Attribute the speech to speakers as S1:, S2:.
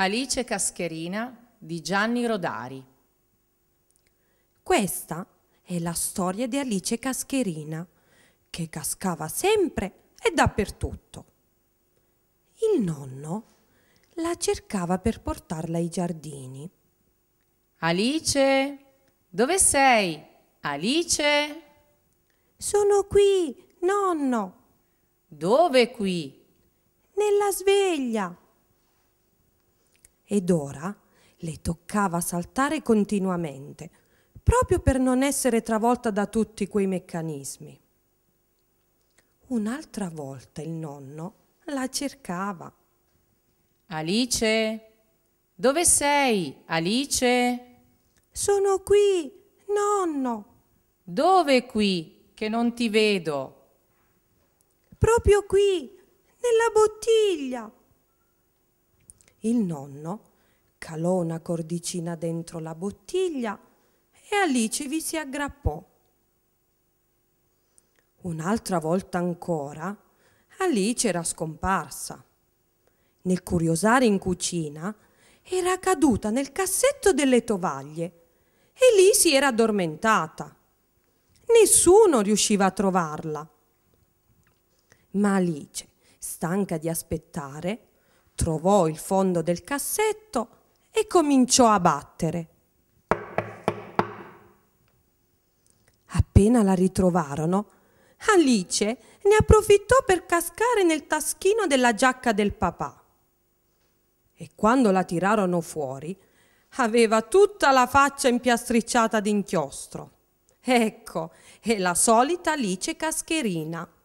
S1: Alice Cascherina di Gianni Rodari.
S2: Questa è la storia di Alice Cascherina, che cascava sempre e dappertutto. Il
S1: nonno la cercava per portarla ai giardini. Alice, dove sei? Alice? Sono qui, nonno. Dove qui? Nella
S2: sveglia ed ora le toccava saltare continuamente, proprio per non essere travolta da tutti quei meccanismi.
S1: Un'altra volta il nonno la cercava. Alice? Dove sei, Alice? Sono qui, nonno. Dove qui, che non ti vedo? Proprio qui, nella bottiglia.
S2: Il nonno calò una cordicina dentro la bottiglia e Alice vi si aggrappò. Un'altra volta ancora, Alice era scomparsa. Nel curiosare in cucina, era caduta nel cassetto delle tovaglie e lì si era addormentata. Nessuno riusciva a trovarla. Ma Alice, stanca di aspettare, trovò il fondo del cassetto e cominciò a battere. Appena la ritrovarono, Alice ne approfittò per cascare nel taschino della giacca del papà. E quando la tirarono fuori, aveva tutta la faccia impiastricciata d'inchiostro. Ecco, è la solita Alice
S1: cascherina.